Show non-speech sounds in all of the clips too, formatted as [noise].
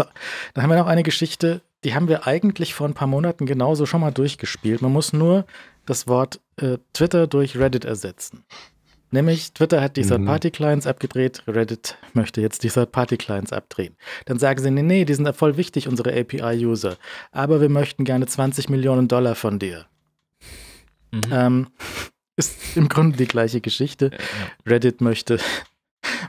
So, dann haben wir noch eine Geschichte, die haben wir eigentlich vor ein paar Monaten genauso schon mal durchgespielt. Man muss nur das Wort äh, Twitter durch Reddit ersetzen. Nämlich Twitter hat die mhm. Third-Party-Clients mhm. abgedreht, Reddit möchte jetzt die Third-Party-Clients abdrehen. Dann sagen sie, nee, nee, die sind voll wichtig, unsere API-User. Aber wir möchten gerne 20 Millionen Dollar von dir. Mhm. Ähm, ist im Grunde die gleiche Geschichte. Ja, ja. Reddit möchte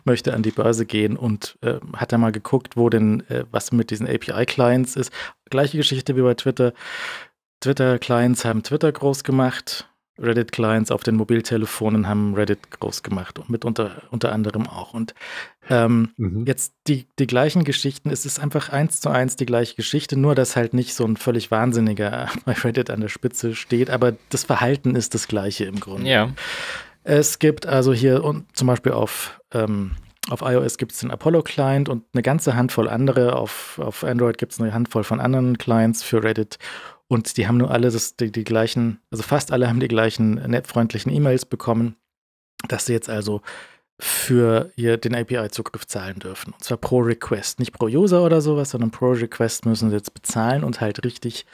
möchte an die Börse gehen und äh, hat da mal geguckt, wo denn äh, was mit diesen API-Clients ist. Gleiche Geschichte wie bei Twitter. Twitter-Clients haben Twitter groß gemacht. Reddit-Clients auf den Mobiltelefonen haben Reddit groß gemacht und mit unter, unter anderem auch. Und ähm, mhm. jetzt die, die gleichen Geschichten, es ist einfach eins zu eins die gleiche Geschichte, nur dass halt nicht so ein völlig Wahnsinniger [laughs] bei Reddit an der Spitze steht, aber das Verhalten ist das gleiche im Grunde. Ja. Es gibt also hier und zum Beispiel auf ähm, auf iOS gibt es den Apollo-Client und eine ganze Handvoll andere. Auf, auf Android gibt es eine Handvoll von anderen Clients für Reddit. Und die haben nur alle das, die, die gleichen, also fast alle haben die gleichen nettfreundlichen E-Mails bekommen, dass sie jetzt also für ihr den API-Zugriff zahlen dürfen. Und zwar pro Request, nicht pro User oder sowas, sondern pro Request müssen sie jetzt bezahlen und halt richtig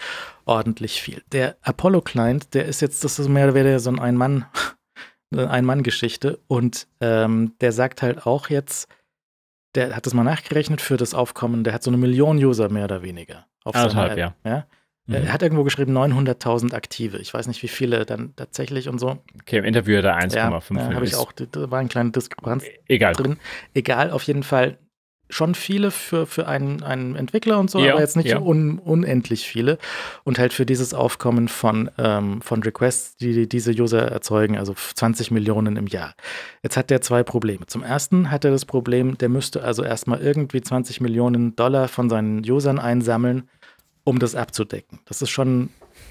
ordentlich viel. Der Apollo-Client, der ist jetzt, das ist mehr oder weniger so ein Ein-Mann- eine Ein-Mann-Geschichte. Und ähm, der sagt halt auch jetzt, der hat das mal nachgerechnet für das Aufkommen, der hat so eine Million User mehr oder weniger. Auf Anderthalb, ja. ja? Mhm. Er hat irgendwo geschrieben 900.000 Aktive. Ich weiß nicht, wie viele dann tatsächlich und so. Okay, im Interview hat er 1,5 ja, Millionen. habe ich auch, da war eine kleine Diskrepanz e-, Egal. drin. Egal, auf jeden Fall schon viele für, für einen, einen Entwickler und so, ja, aber jetzt nicht ja. un, unendlich viele. Und halt für dieses Aufkommen von, ähm, von Requests, die diese User erzeugen, also 20 Millionen im Jahr. Jetzt hat der zwei Probleme. Zum ersten hat er das Problem, der müsste also erstmal irgendwie 20 Millionen Dollar von seinen Usern einsammeln, um das abzudecken. Das ist schon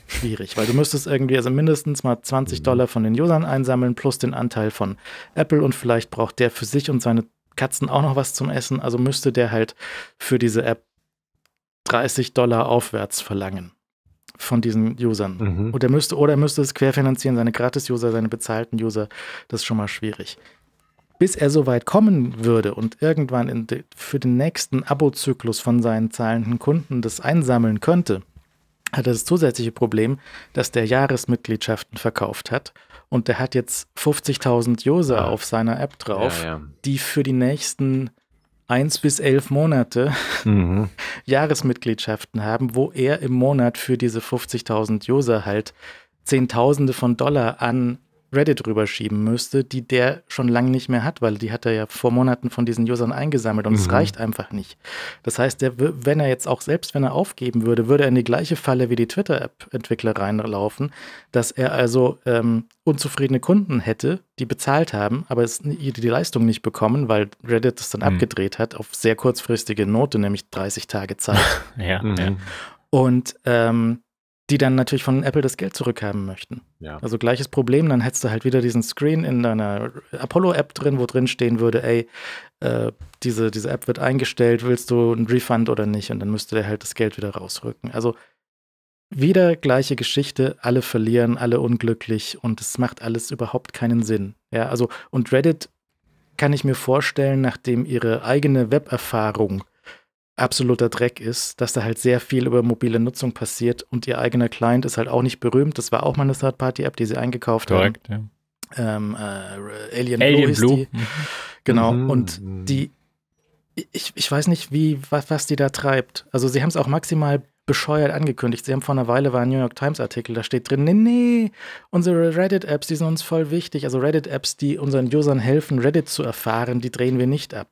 schwierig, weil du müsstest irgendwie also mindestens mal 20 mhm. Dollar von den Usern einsammeln plus den Anteil von Apple und vielleicht braucht der für sich und seine Katzen auch noch was zum Essen. Also müsste der halt für diese App 30 Dollar aufwärts verlangen von diesen Usern. Mhm. Oder müsste oder müsste es querfinanzieren, seine Gratis-User, seine bezahlten User. Das ist schon mal schwierig. Bis er so weit kommen würde und irgendwann in, für den nächsten Abo-Zyklus von seinen zahlenden Kunden das einsammeln könnte, hat er das zusätzliche Problem, dass der Jahresmitgliedschaften verkauft hat und der hat jetzt 50.000 User ja. Ah. auf seiner App drauf, ja, ja. die für die nächsten 1 bis 11 Monate mhm. [laughs] Jahresmitgliedschaften haben, wo er im Monat für diese 50.000 User halt Zehntausende von Dollar an Reddit rüberschieben müsste, die der schon lange nicht mehr hat, weil die hat er ja vor Monaten von diesen Usern eingesammelt und es mhm. reicht einfach nicht. Das heißt, der, wenn er jetzt auch selbst, wenn er aufgeben würde, würde er in die gleiche Falle wie die Twitter-App-Entwickler reinlaufen, dass er also ähm, unzufriedene Kunden hätte, die bezahlt haben, aber es, die, die Leistung nicht bekommen, weil Reddit es dann mhm. abgedreht hat auf sehr kurzfristige Note, nämlich 30 Tage Zeit. [laughs] ja, mhm. ja. Und ähm, die dann natürlich von Apple das Geld zurückhaben möchten. Ja. Also gleiches Problem, dann hättest du halt wieder diesen Screen in deiner Apollo-App drin, wo drin stehen würde, ey, äh, diese, diese App wird eingestellt, willst du einen Refund oder nicht? Und dann müsste der halt das Geld wieder rausrücken. Also wieder gleiche Geschichte, alle verlieren, alle unglücklich und es macht alles überhaupt keinen Sinn. Ja, also und Reddit kann ich mir vorstellen, nachdem ihre eigene Web-Erfahrung absoluter Dreck ist, dass da halt sehr viel über mobile Nutzung passiert und ihr eigener Client ist halt auch nicht berühmt. Das war auch mal eine Third-Party-App, die sie eingekauft Correct, haben. Ja. Ähm, äh, Alien, Alien, Blue, Blue. Mhm. Genau. Mhm. Und die, ich, ich weiß nicht, wie, was, was die da treibt. Also sie haben es auch maximal bescheuert angekündigt. Sie haben vor einer Weile war ein New York Times Artikel, da steht drin, nee, nee, unsere Reddit-Apps, die sind uns voll wichtig. Also Reddit-Apps, die unseren Usern helfen, Reddit zu erfahren, die drehen wir nicht ab.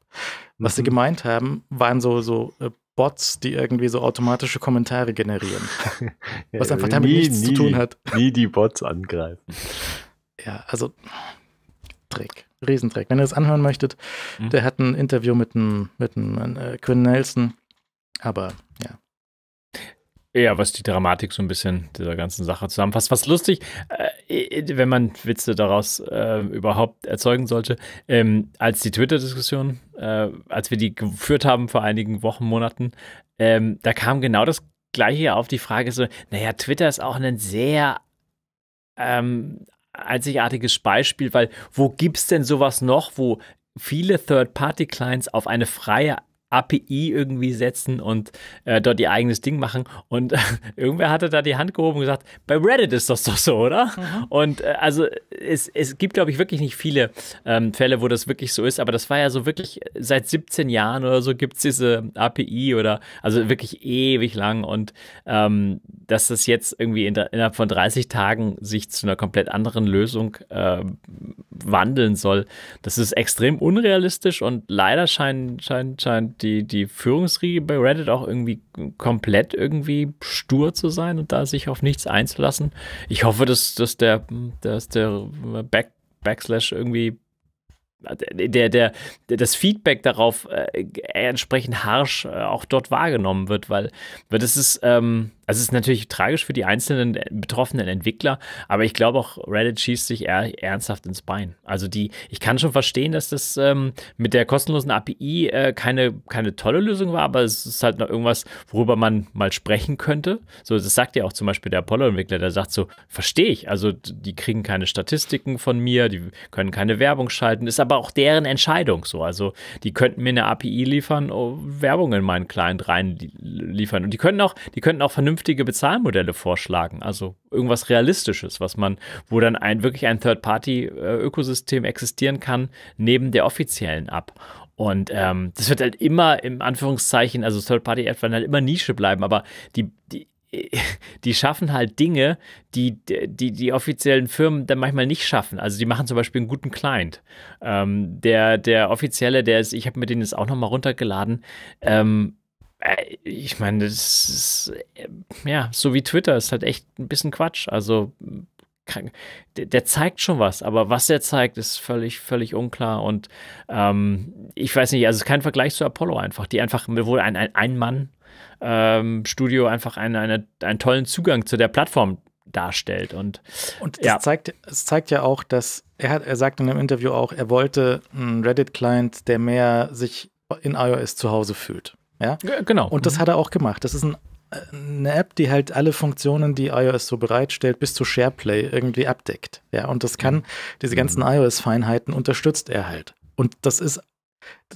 Was mhm. sie gemeint haben, waren so, so äh, Bots, die irgendwie so automatische Kommentare generieren. [laughs] ja, was einfach damit nie, nichts nie, zu tun hat. [laughs] Nie die Bots angreifen. Ja, also Dreck. Riesendreck. Wenn ihr das anhören möchtet, mhm. der hat ein Interview mit einem mit einem, äh, Quinn Nelson. Aber ja. Ja, was die Dramatik so ein bisschen dieser ganzen Sache zusammenfasst. Was lustig, äh, äh, äh, wenn man Witze daraus äh, überhaupt erzeugen sollte, ähm, als die Twitter-Diskussion, äh, als wir die geführt haben vor einigen Wochen, Monaten, ähm, da kam genau das Gleiche auf die Frage so, naja, Twitter ist auch ein sehr ähm, einzigartiges Beispiel, weil wo gibt es denn sowas noch, wo viele Third-Party-Clients auf eine freie API irgendwie setzen und äh, dort ihr eigenes Ding machen. Und äh, [laughs] irgendwer hatte da die Hand gehoben und gesagt, bei Reddit ist das doch so, oder? Mhm. Und äh, also es, es gibt, glaube ich, wirklich nicht viele ähm, Fälle, wo das wirklich so ist, aber das war ja so wirklich äh, seit 17 Jahren oder so gibt es diese API oder also wirklich ewig lang und ähm, dass das jetzt irgendwie in, innerhalb von 30 Tagen sich zu einer komplett anderen Lösung ähm, wandeln soll, das ist extrem unrealistisch und leider scheint, scheint, scheint die, die Führungsriege bei Reddit auch irgendwie komplett irgendwie stur zu sein und da sich auf nichts einzulassen. Ich hoffe, dass, dass der, dass der Back, Backslash irgendwie der, der, der, das Feedback darauf äh, entsprechend harsch äh, auch dort wahrgenommen wird, weil, weil das ist, ähm, also es ist natürlich tragisch für die einzelnen äh, betroffenen Entwickler, aber ich glaube auch, Reddit schießt sich eher ernsthaft ins Bein. Also die, ich kann schon verstehen, dass das ähm, mit der kostenlosen API äh, keine, keine tolle Lösung war, aber es ist halt noch irgendwas, worüber man mal sprechen könnte. So, das sagt ja auch zum Beispiel der Apollo-Entwickler, der sagt so, verstehe ich, also die kriegen keine Statistiken von mir, die können keine Werbung schalten, ist aber auch deren Entscheidung so. Also die könnten mir eine API liefern, oh, Werbung in meinen Client reinliefern. Und die könnten auch, die könnten auch vernünftig vernünftige Bezahlmodelle vorschlagen. Also irgendwas Realistisches, was man, wo dann ein, wirklich ein Third-Party-Ökosystem existieren kann, neben der offiziellen ab. Und ähm, das wird halt immer im Anführungszeichen, also Third-Party-App werden halt immer Nische bleiben, aber die, die, [laughs] die schaffen halt Dinge, die, die die offiziellen Firmen dann manchmal nicht schaffen. Also die machen zum Beispiel einen guten Client. Ähm, der, der offizielle, der ist, ich habe mir den jetzt auch nochmal runtergeladen, ähm, äh, ich meine, das ist, äh, ja, so wie Twitter ist halt echt ein bisschen Quatsch. Also, der, zeigt schon was, aber was er zeigt, ist völlig, völlig unklar. Und ähm, ich weiß nicht, also es ist kein Vergleich zu Apollo einfach, die einfach wohl ein, ein, ein Mann. Ähm, Studio einfach einen, eine, einen tollen Zugang zu der Plattform darstellt. Und, und es, ja. zeigt, es zeigt ja auch, dass er, hat, er sagt in einem Interview auch, er wollte einen Reddit-Client, der mehr sich in iOS zu Hause fühlt. Ja? genau. Und das mhm. hat er auch gemacht. Das ist ein, eine App, die halt alle Funktionen, die iOS so bereitstellt, bis zu SharePlay irgendwie abdeckt. Ja, und das kann, mhm. diese ganzen mhm. iOS-Feinheiten unterstützt er halt. Und das ist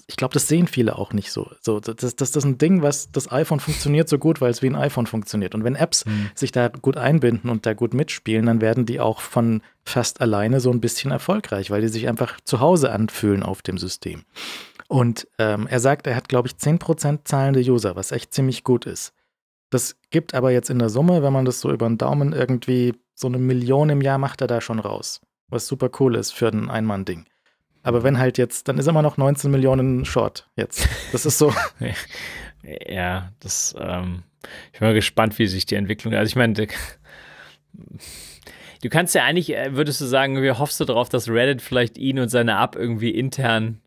ich glaube, das sehen viele auch nicht so. so das, das, ist ein Ding, was das iPhone funktioniert so gut, weil es wie ein iPhone funktioniert. Und wenn Apps mhm. sich da gut einbinden und da gut mitspielen, dann werden die auch von fast alleine so ein bisschen erfolgreich, weil die sich einfach zu Hause anfühlen auf dem System. Und ähm, er sagt, er hat, glaube ich, 10% zahlende User, was echt ziemlich gut ist. Das gibt aber jetzt in der Summe, wenn man das so über den Daumen irgendwie so eine Million im Jahr macht, er da schon raus. Was super cool ist für ein Einmann-Ding. Aber wenn halt jetzt, dann ist immer noch 19 Millionen short jetzt. Das ist so. [laughs] ja, das, ähm, ich bin mal gespannt, wie sich die Entwicklung, also ich meine, du kannst ja eigentlich, äh, würdest du sagen, wir hoffst du darauf, dass Reddit vielleicht ihn und seine App irgendwie intern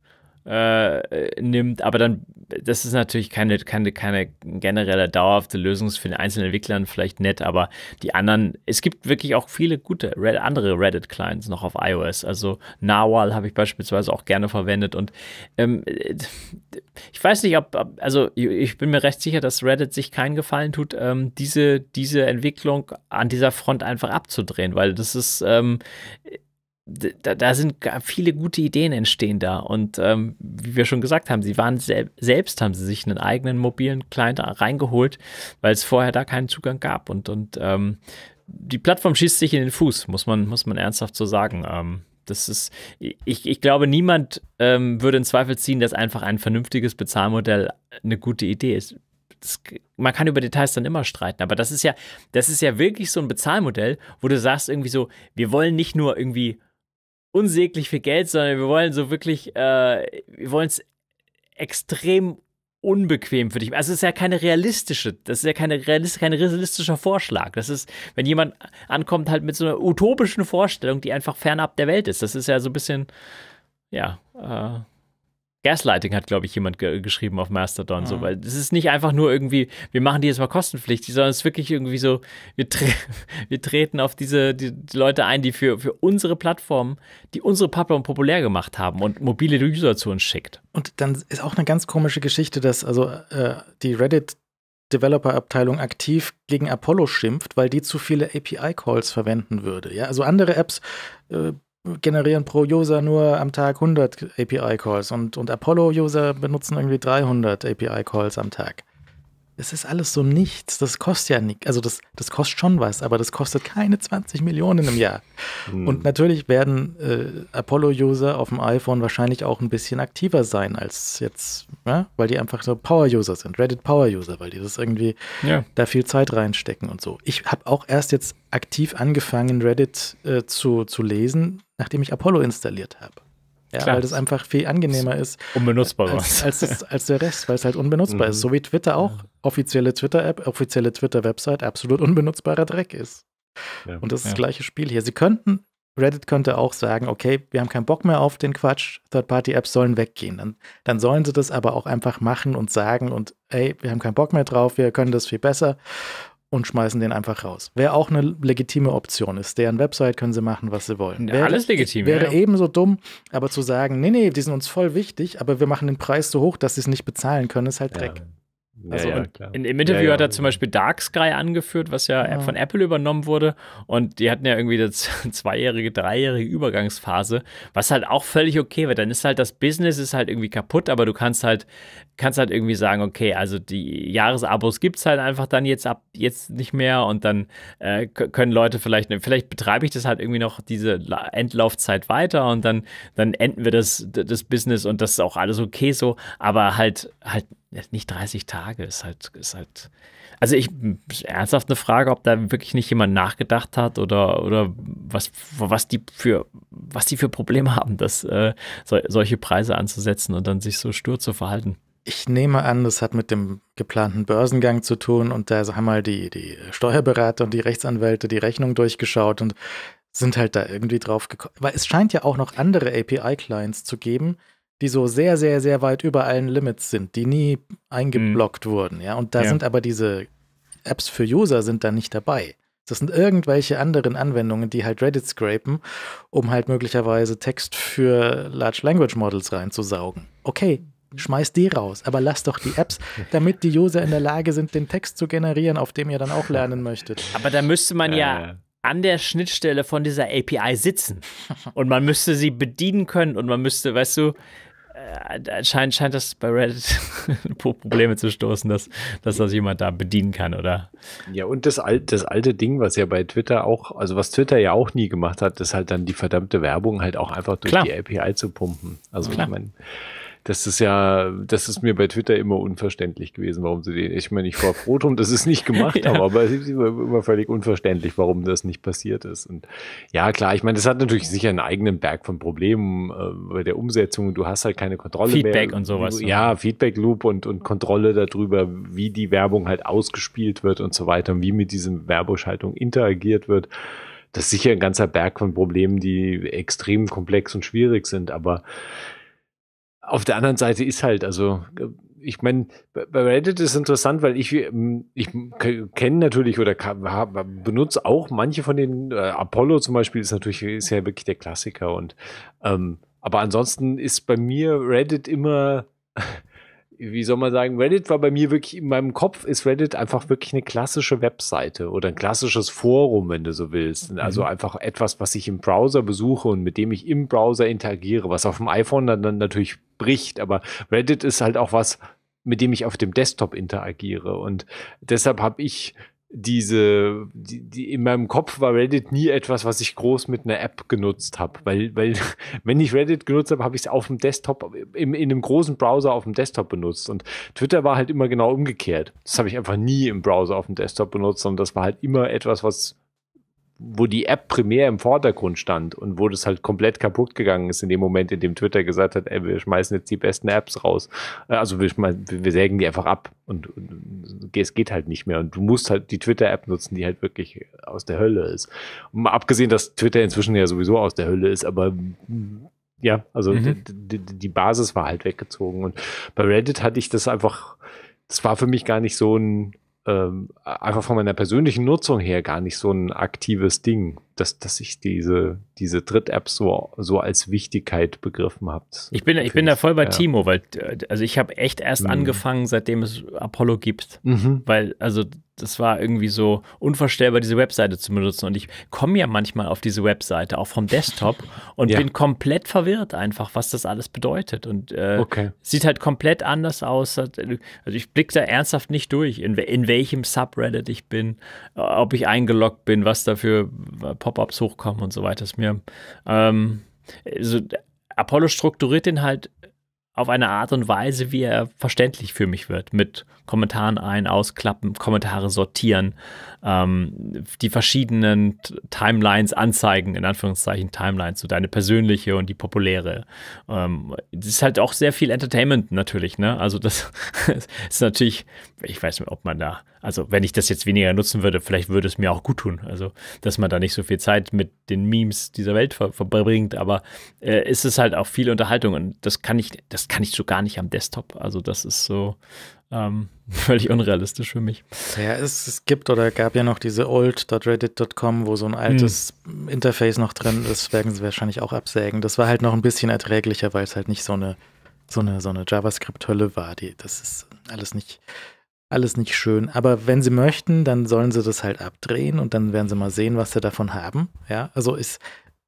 äh, nimmt. Aber dann, das ist natürlich keine, keine, keine generelle dauerhafte Lösung für den einzelnen Entwicklern vielleicht nett, aber die anderen, es gibt wirklich auch viele gute Red, andere Reddit-Clients noch auf iOS. Also Narwhal habe ich beispielsweise auch gerne verwendet und ähm, ich weiß nicht, ob, also ich bin mir recht sicher, dass Reddit sich keinen Gefallen tut, ähm, diese, diese Entwicklung an dieser Front einfach abzudrehen, weil das ist, ähm, da, da, sind viele gute Ideen entstehen da. Und ähm, wie wir schon gesagt haben, sie waren sel selbst, haben sie sich einen eigenen mobilen Client reingeholt, weil es vorher da keinen Zugang gab. Und, und ähm, die Plattform schießt sich in den Fuß, muss man, muss man ernsthaft so sagen. Ähm, das ist, ich, ich glaube, niemand ähm, würde in Zweifel ziehen, dass einfach ein vernünftiges Bezahlmodell eine gute Idee ist. Das, man kann über Details dann immer streiten, aber das ist ja, das ist ja wirklich so ein Bezahlmodell, wo du sagst irgendwie so, wir wollen nicht nur irgendwie unsäglich viel Geld, sondern wir wollen so wirklich, äh, wir wollen es extrem unbequem für dich. Also es ist ja keine realistische, das ist ja keine realist, kein realistischer Vorschlag. Das ist, wenn jemand ankommt halt mit so einer utopischen Vorstellung, die einfach fernab der Welt ist. Das ist ja so ein bisschen, ja, äh, Gaslighting hat, glaube ich, jemand ge geschrieben auf Mastodon, mhm. so, ah. weil es ist nicht einfach nur irgendwie, wir machen die jetzt mal kostenpflichtig, sondern es ist wirklich irgendwie so, wir, tre [laughs] wir treten auf diese die, die Leute ein, die für, für unsere Plattform, die unsere Plattform populär gemacht haben und mobile User zu uns schickt. Und dann ist auch eine ganz komische Geschichte, dass also äh, die Reddit Developer-Abteilung aktiv gegen Apollo schimpft, weil die zu viele API-Calls verwenden würde. Ja? Also andere Apps äh, generieren pro User nur am Tag 100 API-Calls und, und Apollo-User benutzen irgendwie 300 API-Calls am Tag. Es ist alles so nichts. Das kostet ja nichts. Also das, das kostet schon was, aber das kostet keine 20 Millionen im Jahr. Hm. Und natürlich werden äh, Apollo-User auf dem iPhone wahrscheinlich auch ein bisschen aktiver sein als jetzt, ja? weil die einfach so Power-User sind, Reddit-Power-User, weil die das irgendwie ja. da viel Zeit reinstecken und so. Ich habe auch erst jetzt aktiv angefangen, Reddit äh, zu, zu lesen, nachdem ich Apollo installiert habe. Ja, weil das einfach viel angenehmer ist. Unbenutzbarer. als, als, als, der Rest, weil es halt unbenutzbar mhm. ist. So wie Twitter auch. Offizielle Twitter-App, offizielle Twitter-Website, absolut unbenutzbarer Dreck ist. Ja. Und das ist das gleiche Spiel hier. Sie könnten, Reddit könnte auch sagen, okay, wir haben keinen Bock mehr auf den Quatsch, Third-Party-Apps sollen weggehen. Dann, dann sollen sie das aber auch einfach machen und sagen und ey, wir haben keinen Bock mehr drauf, wir können das viel besser und schmeißen den einfach raus. Wäre auch eine legitime Option ist. Deren Website können sie machen, was sie wollen. wäre, alles legitim. Wäre ja. ebenso dumm, aber zu sagen, nee, nee, die sind uns voll wichtig, aber wir machen den Preis so hoch, dass sie es nicht bezahlen können, ist halt Dreck. Ja. Also ja, ja, in, im Interview ja, hat er zum Beispiel Dark Sky angeführt, was ja, von Apple übernommen wurde. Und die hatten ja irgendwie eine [laughs] zweijährige, dreijährige Übergangsphase, was halt auch völlig okay wird. Dann ist halt das Business ist halt irgendwie kaputt, aber du kannst halt, kannst halt irgendwie sagen, okay, also die Jahresabos gibt es halt einfach dann jetzt ab jetzt nicht mehr und dann äh, können Leute vielleicht, ne, vielleicht betreibe ich das halt irgendwie noch diese Endlaufzeit weiter und dann, dann enden wir das, das Business und das ist auch alles okay so, aber halt, halt nicht 30 Tage, ist halt, ist halt. Also ich ernsthaft eine Frage, ob da wirklich nicht jemand nachgedacht hat oder, oder was, was die für, was die für Probleme haben, das, äh, so, solche Preise anzusetzen und dann sich so stur zu verhalten. Ich nehme an, das hat mit dem geplanten Börsengang zu tun und da haben mal die, die Steuerberater und die Rechtsanwälte die Rechnung durchgeschaut und sind halt da irgendwie drauf gekommen. Weil es scheint ja auch noch andere API-Clients zu geben, die so sehr, sehr, sehr weit über allen Limits sind, die nie eingeblockt mhm. wurden. Ja, und da ja. sind aber diese Apps für User sind da nicht dabei. Das sind irgendwelche anderen Anwendungen, die halt Reddit scrapen, um halt möglicherweise Text für Large Language Models reinzusaugen. Okay, schmeiß die raus, aber lass doch die Apps, [laughs] damit die User in der Lage sind, den Text zu generieren, auf dem ihr dann auch lernen möchtet. Aber da müsste man äh. ja an der Schnittstelle von dieser API sitzen und man müsste sie bedienen können und man müsste, weißt du, äh, anscheinend scheint, scheint das bei Reddit [laughs] Probleme zu stoßen, dass, dass das jemand da bedienen kann, oder? Ja, und das, alt, das alte Ding, was ja bei Twitter auch, also was Twitter ja auch nie gemacht hat, ist halt dann die verdammte Werbung halt auch einfach durch Klar. die API zu pumpen. Also Klar. ich meine das ist ja, das ist mir bei Twitter immer unverständlich gewesen, warum sie den, ich meine, ich war froh drum, dass es nicht gemacht [laughs] haben, aber es ist immer, völlig unverständlich, warum das nicht passiert ist. Und ja, klar, ich meine, das hat natürlich sicher einen eigenen Berg von Problemen äh, bei der Umsetzung du hast halt keine Kontrolle Feedback mehr. Feedback und sowas. Ne? Ja, Feedback-Loop und, und Kontrolle darüber, wie die Werbung halt ausgespielt wird und so weiter und wie mit diesem Werbeschaltung interagiert wird das ist sicher ein ganzer Berg von Problemen, die extrem komplex und schwierig sind, aber auf der anderen Seite ist halt, also ich meine, bei Reddit ist interessant, weil ich, ähm, ich kenne natürlich oder benutze auch manche von den, äh, Apollo zum Beispiel ist natürlich ist ja wirklich der Klassiker und ähm, aber ansonsten ist bei mir Reddit immer wie soll man sagen, Reddit war bei mir wirklich, in meinem Kopf ist Reddit einfach wirklich eine klassische Webseite oder ein klassisches Forum, wenn du so willst. Mhm. Also einfach etwas, was ich im Browser besuche und mit dem ich im Browser interagiere, was auf dem iPhone dann, dann natürlich bricht. Aber Reddit ist halt auch was, mit dem ich auf dem Desktop interagiere. Und deshalb habe ich diese, die, die, in meinem Kopf war Reddit nie etwas, was ich groß mit einer App genutzt habe, weil, weil [laughs] wenn ich Reddit genutzt habe, habe ich es auf dem Desktop, im, in einem großen Browser auf dem Desktop benutzt und Twitter war halt immer genau umgekehrt. Das habe ich einfach nie im Browser auf dem Desktop benutzt, sondern das war halt immer etwas, was wo die App primär im Vordergrund stand und wo das halt komplett kaputt gegangen ist in dem Moment, in dem Twitter gesagt hat, ey, wir schmeißen jetzt die besten Apps raus. Äh, also wir, schmeißen, wir sägen die einfach ab und, und, es geht halt nicht mehr. Und du musst halt die Twitter-App nutzen, die halt wirklich aus der Hölle ist. Und mal abgesehen, dass Twitter inzwischen ja sowieso aus der Hölle ist, aber ja, also mhm. die, die, die Basis war halt weggezogen. Und bei Reddit hatte ich das einfach, das war für mich gar nicht so ein ähm, einfach von meiner persönlichen Nutzung her gar nicht so ein aktives Ding dass, dass ich diese, diese Dritt-App so, so als Wichtigkeit begriffen habe. Ich bin, ich bin da voll bei ja. Timo, weil also ich habe echt erst mhm. angefangen, seitdem es Apollo gibt. Mhm. Weil, also das war irgendwie so unvorstellbar, diese Webseite zu benutzen. Und ich komme ja manchmal auf diese Webseite, auch vom Desktop, [laughs] und ja. bin komplett verwirrt einfach, was das alles bedeutet. Und äh, okay. sieht halt komplett anders aus. Also ich blicke da ernsthaft nicht durch, in, in welchem Subreddit ich bin, ob ich eingeloggt bin, was dafür Pop-ups hochkommen und so weiter. Ist mir, ähm, also Apollo strukturiert den halt auf eine Art und Weise, wie er verständlich für mich wird, mit Kommentaren ein, ausklappen, Kommentare sortieren, ähm, die verschiedenen Timelines anzeigen, in Anführungszeichen Timelines, so deine persönliche und die populäre. Ähm, das ist halt auch sehr viel Entertainment natürlich, ne? Also das [laughs] ist natürlich, ich weiß nicht, ob man da, also wenn ich das jetzt weniger nutzen würde, vielleicht würde es mir auch gut tun. Also, dass man da nicht so viel Zeit mit den Memes dieser Welt ver verbringt, aber äh, ist es halt auch viel Unterhaltung und das kann ich, das kann ich so gar nicht am Desktop. Also das ist so, ähm, [laughs] völlig unrealistisch für mich. Ja, es, es, gibt oder gab ja noch diese old.reddit.com, wo so ein altes hm. Interface noch drin ist, werden sie wahrscheinlich auch absägen. Das war halt noch ein bisschen erträglicher, weil es halt nicht so eine, so eine, so eine JavaScript-Hölle war. Die, das ist alles nicht, alles nicht schön. Aber wenn sie möchten, dann sollen sie das halt abdrehen und dann werden sie mal sehen, was sie davon haben. Ja, also ist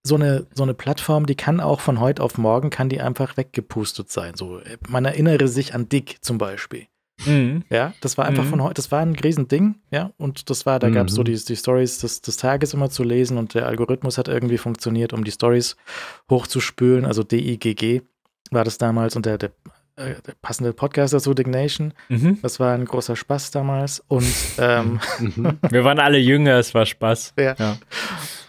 so eine, so eine Plattform, die kann auch von heute auf morgen, kann die einfach weggepustet sein. So, man erinnere sich an Dick zum Beispiel. Mhm. Ja, das war einfach mhm. von heute, das war ein Riesending, ja, und das war, da gab es so mhm. die, die Stories des, des, Tages immer zu lesen und der Algorithmus hat irgendwie funktioniert, um die Stories hochzuspülen, also DIGG war das damals und der, der, äh, der passende Podcast dazu, Dignation, mhm. das war ein großer Spaß damals und ähm, [laughs] mhm. [laughs] wir waren alle jünger, es war Spaß. Ja. ja.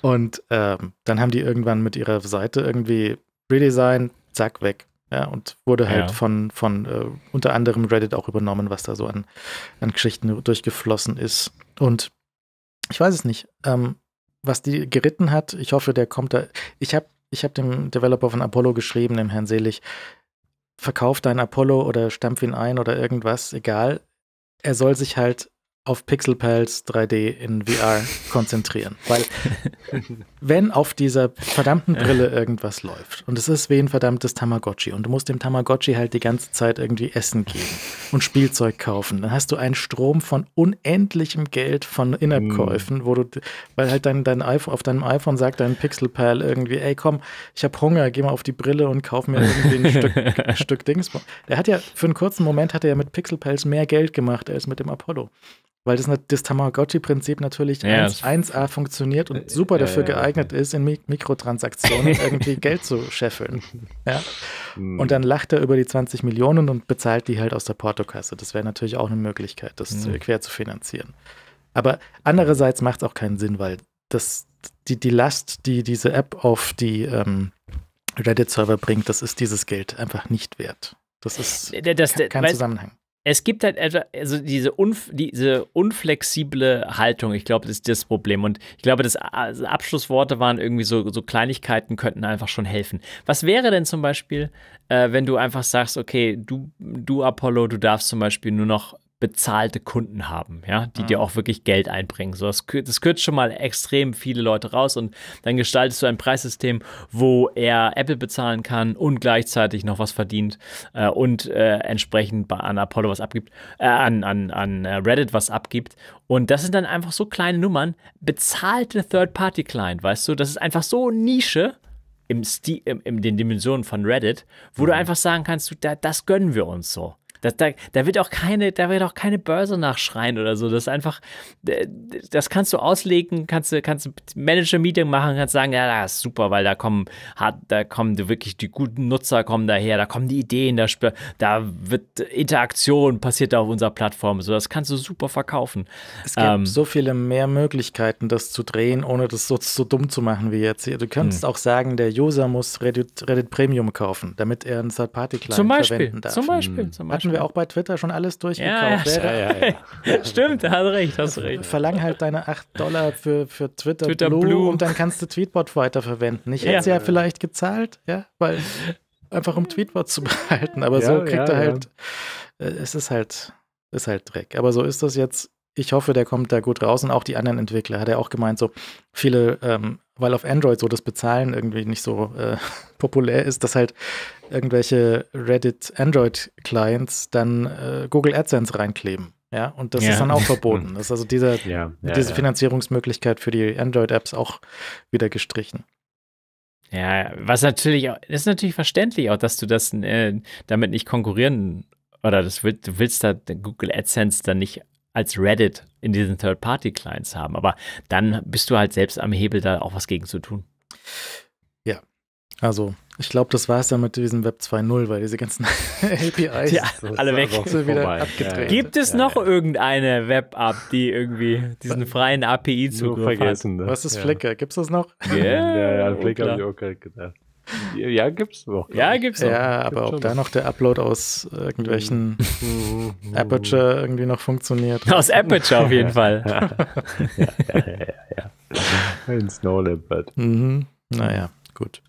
Und ähm, dann haben die irgendwann mit ihrer Seite irgendwie Redesign, zack, weg. Ja, und wurde halt ja. von, von äh, unter anderem Reddit auch übernommen, was da so an, an Geschichten durchgeflossen ist. Und ich weiß es nicht, ähm, was die geritten hat. Ich hoffe, der kommt da. Ich habe ich hab dem Developer von Apollo geschrieben, dem Herrn Selig, verkauf dein Apollo oder stampf ihn ein oder irgendwas, egal. Er soll sich halt auf Pixel Pals 3D in VR [laughs] konzentrieren. Weil wenn auf dieser verdammten Brille irgendwas läuft und es ist wie ein verdammtes Tamagotchi und du musst dem Tamagotchi halt die ganze Zeit irgendwie Essen geben und Spielzeug kaufen, dann hast du einen Strom von unendlichem Geld von In-App-Käufen, wo du, weil halt dein, dein iPhone, auf deinem iPhone sagt dein Pixel Pixelpal irgendwie, ey komm, ich habe Hunger, geh mal auf die Brille und kauf mir irgendwie ein Stück, [laughs] Stück Dings. Der hat ja, für einen kurzen Moment hat er ja mit Pixelpals mehr Geld gemacht als mit dem Apollo weil das, das Tamagotchi-Prinzip natürlich ja, 1, a funktioniert und äh, super äh, dafür äh, geeignet ist, in Mik Mikrotransaktionen [laughs] irgendwie Geld zu scheffeln. Ja? Hm. Und dann lacht er über die 20 Millionen und bezahlt die halt aus der Portokasse. Das wäre natürlich auch eine Möglichkeit, das mhm. quer zu finanzieren. Aber andererseits macht es auch keinen Sinn, weil das, die, die Last, die diese App auf die ähm, Reddit-Server bringt, das ist dieses Geld einfach nicht wert. Das ist das, das, kein Zusammenhang es gibt halt also diese, unf diese unflexible Haltung, ich glaube, das ist das Problem. Und ich glaube, das also Abschlussworte waren irgendwie so, so Kleinigkeiten könnten einfach schon helfen. Was wäre denn zum Beispiel, äh, wenn du einfach sagst, okay, du, du Apollo, du darfst zum Beispiel nur noch bezahlte Kunden haben, ja, die mhm. dir auch wirklich Geld einbringen. So, das, das kürzt schon mal extrem viele Leute raus und dann gestaltest du ein Preissystem, wo er Apple bezahlen kann und gleichzeitig noch was verdient äh, und äh, entsprechend an Apollo was abgibt, äh, an, an, an äh, Reddit was abgibt. Und das sind dann einfach so kleine Nummern, bezahlte Third-Party-Client, weißt du, das ist einfach so Nische im in den Dimensionen von Reddit, wo mhm. du einfach sagen kannst, du, da, das gönnen wir uns so. Das, da, da, wird auch keine, da wird auch keine Börse nachschreien oder so. Das ist einfach, das kannst du auslegen, kannst du, kannst Manager-Meeting machen, kannst sagen, ja, das ist super, weil da kommen, da kommen wirklich die guten Nutzer kommen daher, da kommen die Ideen, da, da wird Interaktion passiert auf unserer Plattform. So, das kannst du super verkaufen. Es gibt ähm, so viele mehr Möglichkeiten, das zu drehen, ohne das so, so dumm zu machen wie jetzt. Du könntest mh. Hm. auch sagen, der User muss Reddit, Reddit Premium kaufen, damit er einen Third-Party-Client verwenden darf. Zum Beispiel, hm. zum Beispiel. Hatten wir auch bei Twitter schon alles durchgekauft. Ja, ja, ja, [laughs] Stimmt, hast recht, hast recht. Verlang halt deine 8 Dollar für, für Twitter, Twitter Blue, Blue, und dann kannst du Tweetbot weiterverwenden. Ich hätte es ja vielleicht gezahlt, ja, weil einfach um Tweetbot zu [laughs] behalten, aber so kriegt er halt, äh, es ist halt, ist halt Dreck. Aber so ist das jetzt ich hoffe, der kommt da gut raus und auch die anderen Entwickler. Hat er auch gemeint, so viele, ähm, weil auf Android so das Bezahlen irgendwie nicht so äh, [laughs] populär ist, dass halt irgendwelche Reddit Android Clients dann äh, Google AdSense reinkleben. Ja, und das ja. ist dann auch verboten. [laughs] Das ist also dieser, ja, ja, diese Finanzierungsmöglichkeit für die Android-Apps auch wieder gestrichen. Ja, was natürlich auch, ist natürlich verständlich auch, dass du das äh, damit nicht konkurrieren oder das will, du willst da Google AdSense dann nicht als Reddit in diesen Third-Party-Clients haben. Aber dann bist du halt selbst am Hebel, da auch was gegen zu tun. Ja, also ich glaube, das war es dann mit diesem Web 2.0, weil diese ganzen APIs [laughs] ja, alle weg. So wieder abgedreht. Gibt es ja, noch ja. irgendeine Web-App, die irgendwie diesen freien API-Zugriff hat? Ne? Was ist Flickr? Gibt es das noch? Yeah. ja, ja, Flickr habe ich auch gerade gedacht. Ja, gibt's noch. Ja, gibt's noch. Ja, aber gibt's ob da noch der Upload aus äh, irgendwelchen mhm. Mhm. Aperture irgendwie noch funktioniert. [laughs] Aus Aperture auf jeden [laughs] Fall. ja, ja, ja, ja. ja. In Snow Leopard. Mhm. Naja, gut.